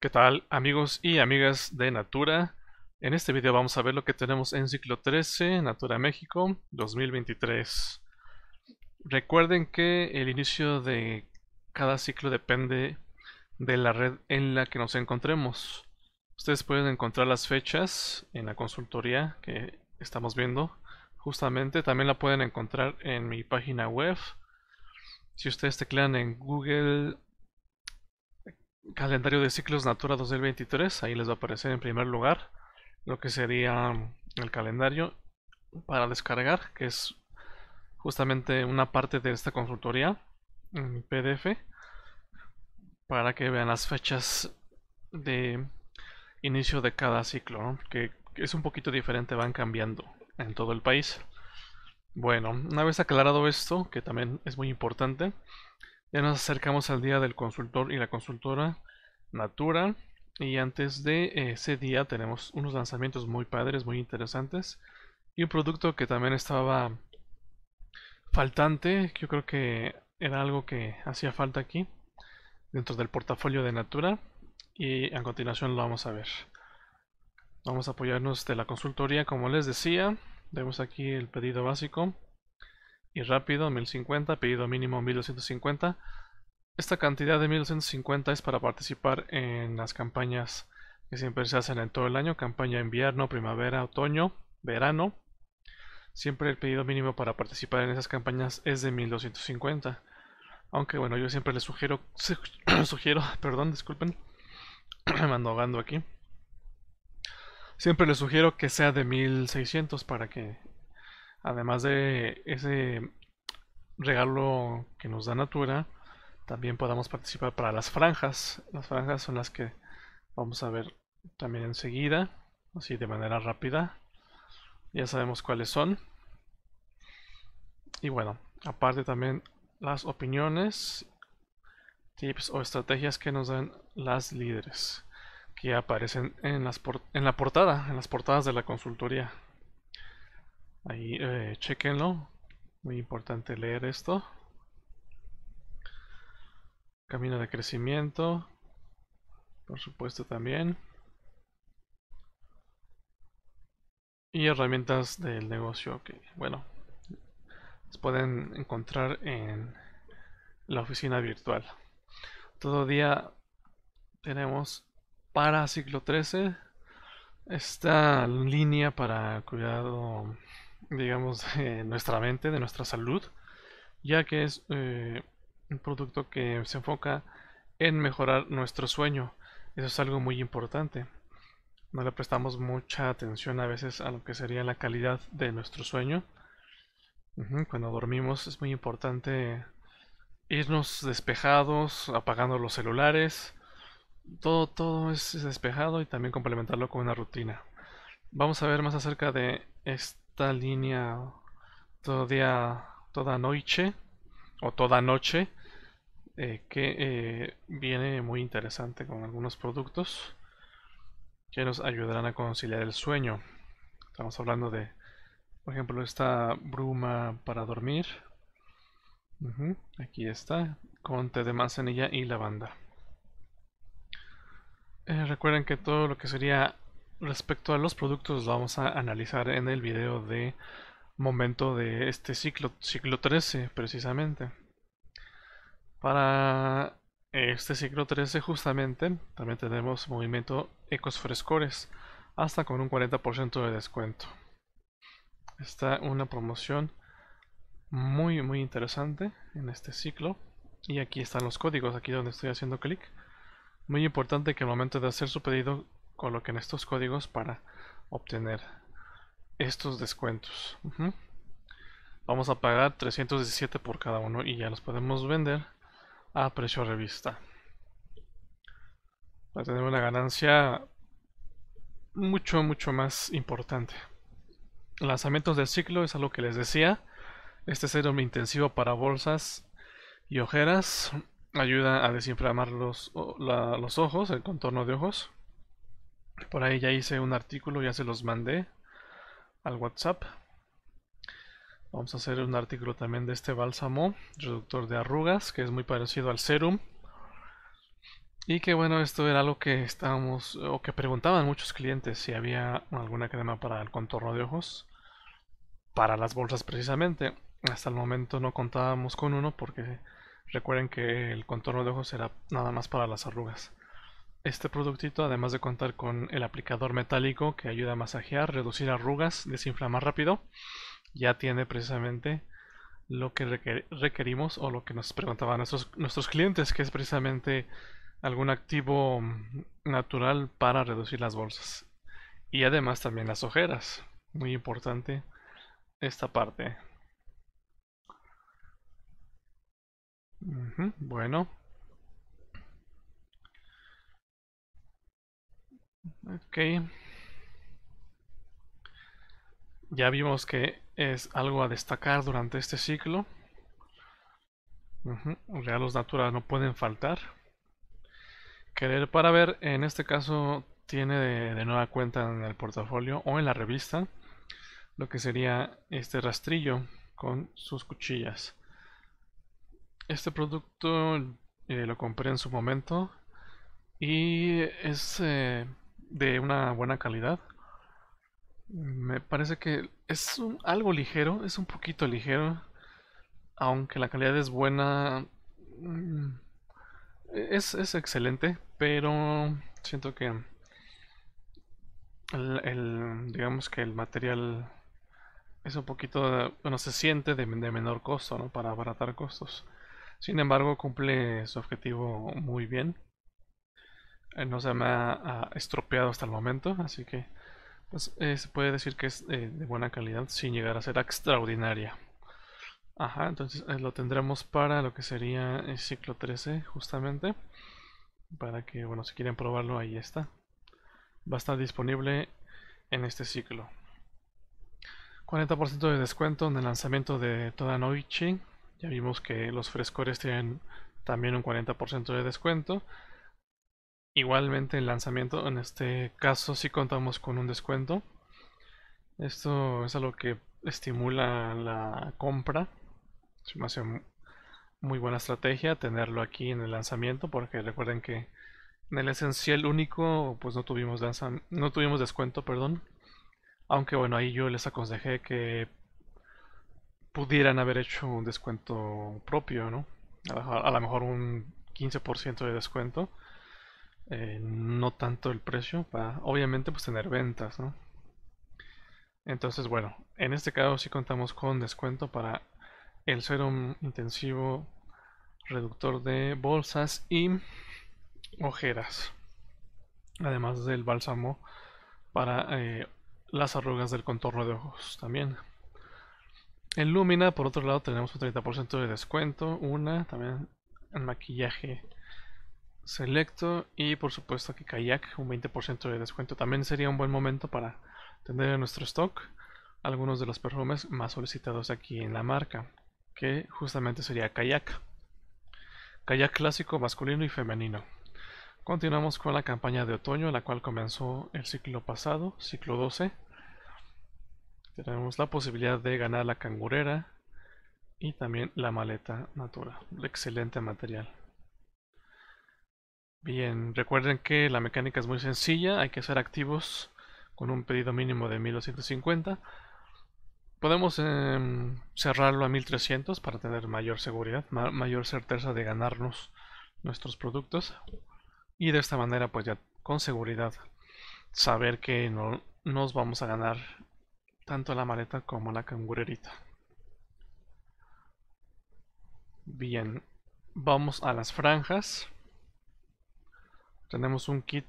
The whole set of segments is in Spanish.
¿Qué tal amigos y amigas de Natura? En este video vamos a ver lo que tenemos en ciclo 13 Natura México 2023. Recuerden que el inicio de cada ciclo depende de la red en la que nos encontremos. Ustedes pueden encontrar las fechas en la consultoría que estamos viendo. Justamente también la pueden encontrar en mi página web. Si ustedes teclean en Google calendario de ciclos Natura 2023. Ahí les va a aparecer en primer lugar lo que sería mm, el calendario para descargar, que es justamente una parte de esta consultoría en PDF para que vean las fechas de inicio de cada ciclo, que es un poquito diferente, van cambiando en todo el país. Bueno, una vez aclarado esto, que también es muy importante, ya nos acercamos al día del consultor y la consultora Natura. Y antes de eh, ese día tenemos unos lanzamientos muy padres, muy interesantes. Y un producto que también estaba faltante, que yo creo que era algo que hacía falta aquí, dentro del portafolio de Natura. Y a continuación lo vamos a ver. Vamos a apoyarnos de la consultoría, como les decía. Vemos aquí el pedido básico y rápido 1050, pedido mínimo 1250. Esta cantidad de 1250 es para participar en las campañas que siempre se hacen en todo el año, campaña invierno, primavera, otoño, verano. Siempre el pedido mínimo para participar en esas campañas es de 1250. Aunque bueno, yo siempre les sugiero, sugiero, perdón, disculpen, me ando ahogando aquí. Siempre les sugiero que sea de 1600 para que Además de ese regalo que nos da Natura, también podamos participar para las franjas. Las franjas son las que vamos a ver también enseguida, así de manera rápida. Ya sabemos cuáles son. Y bueno, aparte también las opiniones, tips o estrategias que nos dan las líderes que aparecen en, en la portada, en las portadas de la consultoría. Ahí, eh, chequenlo. Muy importante leer esto. Camino de crecimiento. Por supuesto también. Y herramientas del negocio que, bueno, se pueden encontrar en la oficina virtual. Todavía tenemos para ciclo 13 esta línea para cuidado digamos, de eh, nuestra mente, de nuestra salud, ya que es eh, un producto que se enfoca en mejorar nuestro sueño. Eso es algo muy importante. No le prestamos mucha atención a veces a lo que sería la calidad de nuestro sueño. Cuando dormimos es muy importante irnos despejados, apagando los celulares. Todo, todo es despejado y también complementarlo con una rutina. Vamos a ver más acerca de este línea día toda noche o toda noche eh, que eh, viene muy interesante con algunos productos que nos ayudarán a conciliar el sueño. Estamos hablando de, por ejemplo, esta bruma para dormir. aquí está, con té de manzanilla y lavanda. Eh, recuerden que todo lo que sería Respecto a los productos, lo vamos a analizar en el video de momento de este ciclo, ciclo 13 precisamente. Para este ciclo 13 justamente también tenemos movimiento Ecos Frescores hasta con un 40% de descuento. Está una promoción muy muy interesante en este ciclo y aquí están los códigos, aquí donde estoy haciendo clic. Muy importante que al momento de hacer su pedido coloquen estos códigos para obtener estos descuentos vamos a pagar 317 por cada uno y ya los podemos vender a precio revista para tener una ganancia mucho mucho más importante lanzamientos del ciclo es algo que les decía este serum intensivo para bolsas y ojeras ayuda a desinflamar los, los ojos el contorno de ojos por ahí ya hice un artículo, ya se los mandé al WhatsApp. Vamos a hacer un artículo también de este bálsamo, reductor de arrugas, que es muy parecido al serum. Y que bueno, esto era lo que estábamos, o que preguntaban muchos clientes si había alguna crema para el contorno de ojos, para las bolsas precisamente. Hasta el momento no contábamos con uno porque recuerden que el contorno de ojos era nada más para las arrugas. Este productito, además de contar con el aplicador metálico que ayuda a masajear, reducir arrugas, desinflamar rápido, ya tiene precisamente lo que requerimos o lo que nos preguntaban nuestros, clientes, que es precisamente algún activo natural para reducir las bolsas. Y además también las ojeras. Muy importante esta parte. bueno. Ok. Ya vimos que es algo a destacar durante este ciclo. Los naturales Realos no pueden faltar. Querer para ver, en este caso, tiene de, nueva cuenta en el portafolio o en la revista lo que sería este rastrillo con sus cuchillas. Este producto eh, lo compré en su momento y es eh, de una buena calidad. Me parece que es algo ligero, es un poquito ligero. Aunque la calidad es buena, mm, es, excelente, pero siento que el, digamos que el material es un poquito, bueno, se siente de, de menor costo, ¿no? Para abaratar costos. Sin embargo, cumple su objetivo muy bien. Eh, no se me ha, estropeado hasta el momento, así que pues, eh, se puede decir que es eh, de buena calidad sin llegar a ser extraordinaria. Ajá, entonces lo tendremos para lo que sería el ciclo 13 justamente, para que, bueno, si quieren probarlo, ahí está. Va a estar disponible en este ciclo. 40% de descuento en el lanzamiento de Toda noche Ya vimos que los frescores tienen también un 40% de descuento. Igualmente el lanzamiento, en este caso sí contamos con un descuento. Esto es algo que estimula la compra. Es una muy buena estrategia tenerlo aquí en el lanzamiento porque recuerden que en el esencial único pues no tuvimos no tuvimos descuento, perdón. Aunque bueno, ahí yo les aconsejé que pudieran haber hecho un descuento propio, ¿no? A lo mejor un 15% de descuento eh, no tanto el precio para obviamente pues tener ventas, Entonces, bueno, en este caso si contamos con descuento para el serum intensivo reductor de bolsas y ojeras. Además del bálsamo para eh, las arrugas del contorno de ojos también. En Lumina, por otro lado, tenemos un 30% de descuento. Una, también en maquillaje Selecto y por supuesto aquí Kayak, un 20% de descuento. También sería un buen momento para tener en nuestro stock algunos de los perfumes más solicitados aquí en la marca, que justamente sería Kayak. Kayak clásico masculino y femenino. Continuamos con la campaña de otoño, la cual comenzó el ciclo pasado, ciclo 12. Tenemos la posibilidad de ganar la cangurera y también la maleta natura. Excelente material. Bien, recuerden que la mecánica es muy sencilla, hay que ser activos con un pedido mínimo de 1250. Podemos em, cerrarlo a 1300 para tener mayor seguridad, mayor certeza de ganarnos nuestros productos. Y de esta manera pues ya con seguridad saber que no nos vamos a ganar tanto la maleta como la cangurerita. Bien, vamos a las franjas. Tenemos un kit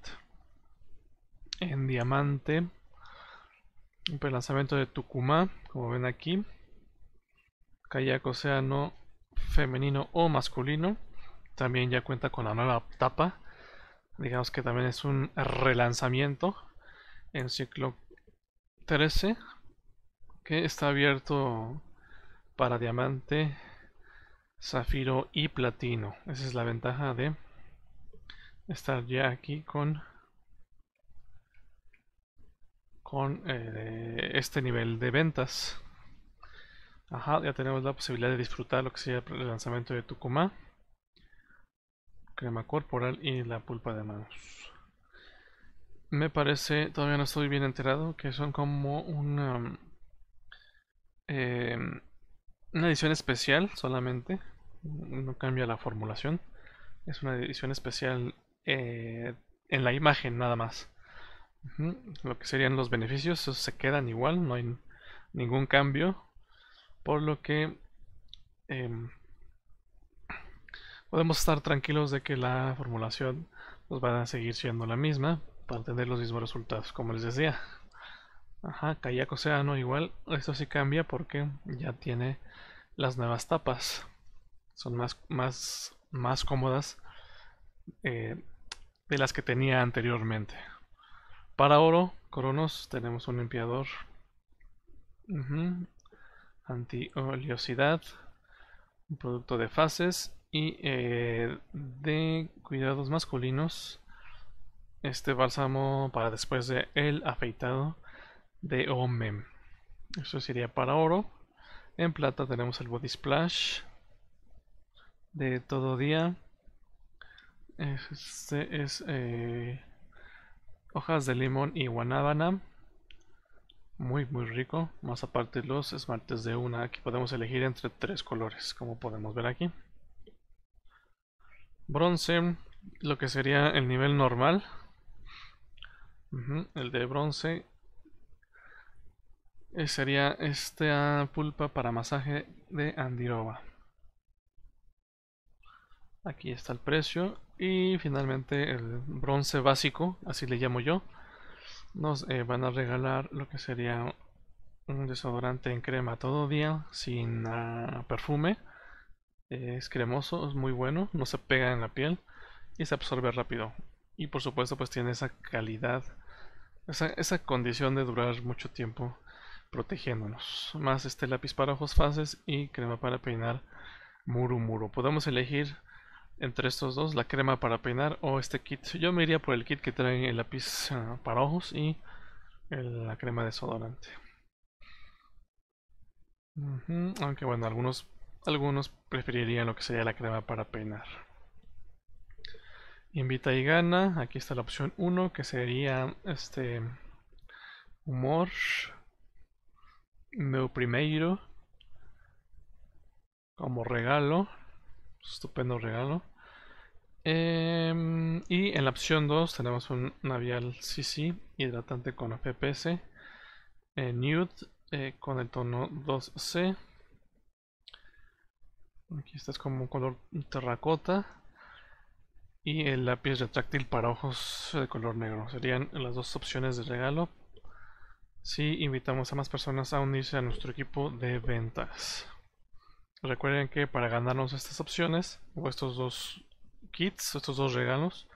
en diamante. Un relanzamiento de Tucumán, como ven aquí. Kayak océano femenino o masculino. También ya cuenta con la nueva tapa. Digamos que también es un relanzamiento en ciclo 13 que está abierto para diamante, zafiro y platino. Esa es la ventaja de estar ya aquí con con eh, este nivel de ventas Ajá, ya tenemos la posibilidad de disfrutar lo que sea el lanzamiento de Tucumán, crema corporal y la pulpa de manos. Me parece, todavía no estoy bien enterado, que son como una, em, una edición especial solamente, no cambia la formulación, es una edición especial eh, en la imagen nada más. Lo que serían los beneficios, se quedan igual, no hay ningún cambio. Por lo que em, podemos estar tranquilos de que la formulación nos va a seguir siendo la misma para tener los mismos resultados, como les decía. Ajá, ya no igual, esto sí cambia porque ya tiene las nuevas tapas. Son más, más, más cómodas. Eh, de las que tenía anteriormente. Para oro, Coronos, tenemos un limpiador. anti oleosidad Un producto de fases. Y eh, de cuidados masculinos. Este bálsamo para después de el afeitado de Omem. Eso sería para oro. En plata tenemos el body splash. De todo día. Este es eh, hojas de limón y guanábana. Muy, muy rico. Más aparte los esmaltes de una. Aquí podemos elegir entre tres colores, como podemos ver aquí. Bronce, lo que sería el nivel normal. el de bronce eh, sería esta pulpa para masaje de andiroba aquí está el precio y finalmente el bronce básico, así le llamo yo, nos eh, van a regalar lo que sería un desodorante en crema todo día, sin ah, perfume. es cremoso, es muy bueno, no se pega en la piel y se absorbe rápido. Y por supuesto pues tiene esa calidad, esa, esa condición de durar mucho tiempo protegiéndonos. Más este lápiz para ojos fases y crema para peinar muro. Podemos elegir entre estos dos, la crema para peinar o este kit. Yo me iría por el kit que trae el lápiz ah, para ojos y la crema desodorante. Aunque bueno, algunos, algunos preferirían lo que sería la crema para peinar. Invita y gana. Aquí está la opción 1 que sería este humor. Meu primero. Como regalo. Estupendo regalo. Em, y en la opción 2 tenemos un labial CC hidratante con FPS eh, nude eh, con el tono 2C. Aquí está es como un color terracota. Y el lápiz retráctil para ojos de eh, color negro. Serían las dos opciones de regalo. Si invitamos a más personas a unirse a nuestro equipo de ventas. Recuerden que para ganarnos estas opciones o estos dos kits, estos dos regalos,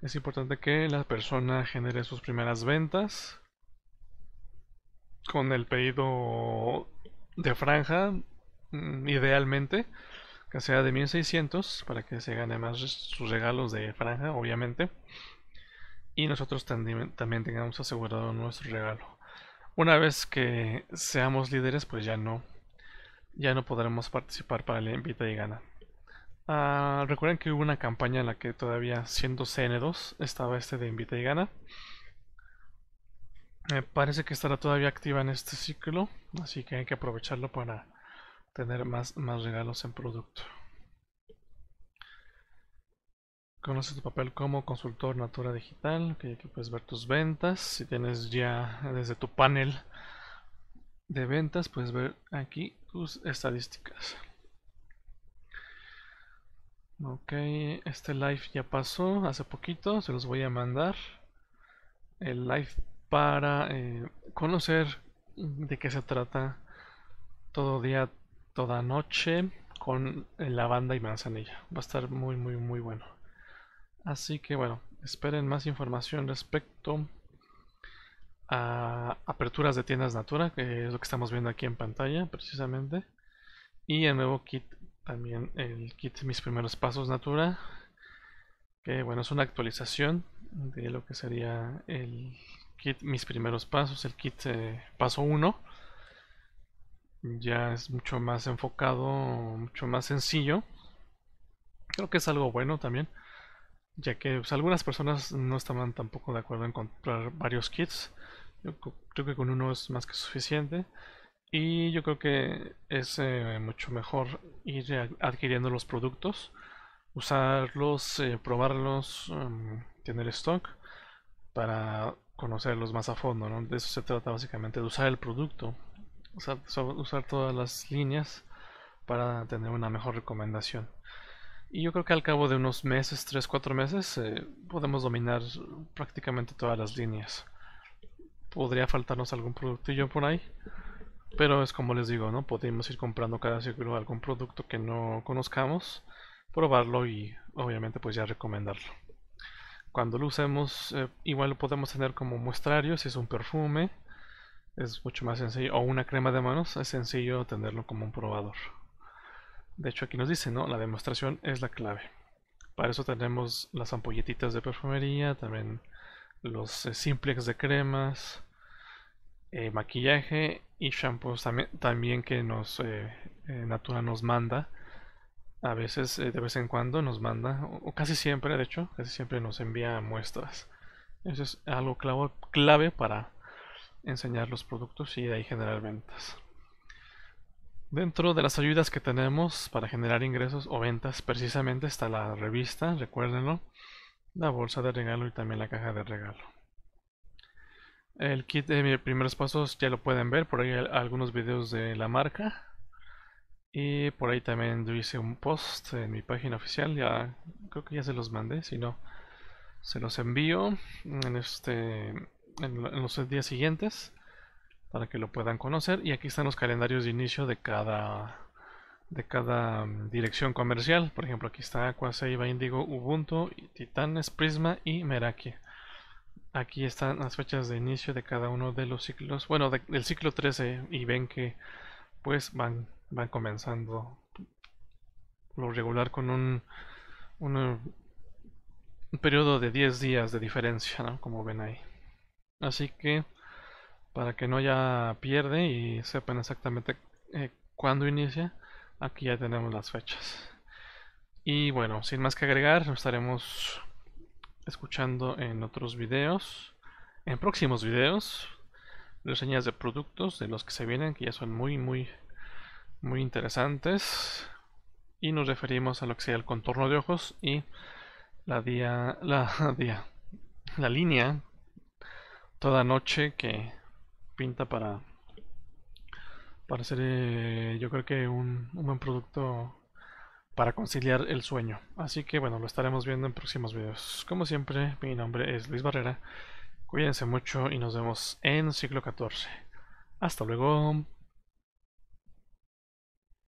es importante que la persona genere sus primeras ventas con el pedido de franja, mm, idealmente, que sea de 1600 para que se gane más sus regalos de franja, obviamente. Y nosotros también, tengamos asegurado nuestro regalo. Una vez que seamos líderes, pues ya no ya no podremos participar para el Invita y Gana. Ah, recuerden que hubo una campaña en la que todavía siendo CN2 estaba este de Invita y Gana. Me parece que estará todavía activa en este ciclo, así que hay que aprovecharlo para tener más, más regalos en producto. Conoce tu papel como consultor Natura Digital, que aquí puedes ver tus ventas. Si tienes ya desde tu panel de ventas, puedes ver aquí estadísticas. Ok, este live ya pasó hace poquito, se los voy a mandar. El live para eh, conocer de qué se trata todo día, toda noche con lavanda y manzanilla. Va a estar muy, muy, muy bueno. Así que bueno, esperen más información respecto a aperturas de tiendas Natura, que es lo que estamos viendo aquí en pantalla precisamente. Y el nuevo kit, también el kit Mis primeros pasos Natura, que bueno, es una actualización de lo que sería el kit Mis primeros pasos, el kit eh, paso 1. Ya es mucho más enfocado, mucho más sencillo. Creo que es algo bueno también, ya que pues, algunas personas no estaban tampoco de acuerdo en comprar varios kits yo creo que con uno es más que suficiente. Y yo creo que es eh, mucho mejor ir adquiriendo los productos, usarlos, eh, probarlos, em, tener stock para conocerlos más a fondo. De eso se trata básicamente, de usar el producto, usar, todas las líneas para tener una mejor recomendación. Y yo creo que al cabo de unos meses, 3-4 meses, eh, podemos dominar prácticamente todas las líneas podría faltarnos algún productillo por ahí. Pero es como les digo, ¿no? Podemos ir comprando cada ciclo algún producto que no conozcamos, probarlo y obviamente pues ya recomendarlo. Cuando lo usemos, eh, igual lo podemos tener como muestrario, si es un perfume, es mucho más sencillo, o una crema de manos, es sencillo tenerlo como un probador. De hecho aquí nos dice, ¿no? La demostración es la clave. Para eso tenemos las ampolletitas de perfumería, también los eh, simplex de cremas, eh, maquillaje y shampoos también, que nos eh, eh, Natura nos manda. A veces, de vez en cuando nos manda, o, casi siempre, de hecho, casi siempre nos envía muestras. Eso es algo clave, clave para enseñar los productos y de ahí generar ventas. Dentro de las ayudas que tenemos para generar ingresos o ventas, precisamente está la revista, recuérdenlo, la bolsa de regalo y también la caja de regalo. El kit de mis primeros pasos ya lo pueden ver, por ahí algunos videos de la marca. Y por ahí también hice un post en mi página oficial, ya creo que ya se los mandé, si no se los envío en este en los días siguientes para que lo puedan conocer y aquí están los calendarios de inicio de cada de cada mm, dirección comercial por ejemplo aquí está Seiba Indigo Ubuntu Titanes Prisma y Meraki aquí están las fechas de inicio de cada uno de los ciclos. Bueno, del ciclo 13 y ven que pues van, van comenzando lo regular con un, un, periodo de 10 días de diferencia, como ven ahí. Así que para que no ya pierde y sepan exactamente eh, cuándo inicia, aquí ya tenemos las fechas. Y bueno, sin más que agregar, estaremos escuchando en otros videos, en próximos videos, reseñas de productos de los que se vienen, que ya son muy, muy, muy interesantes. Y nos referimos a lo que sea el contorno de ojos y la día, la la línea toda noche que pinta para para ser eh, yo creo que un, un buen producto para conciliar el sueño. Así que bueno, lo estaremos viendo en próximos videos. Como siempre, mi nombre es Luis Barrera. Cuídense mucho y nos vemos en siglo 14. Hasta luego.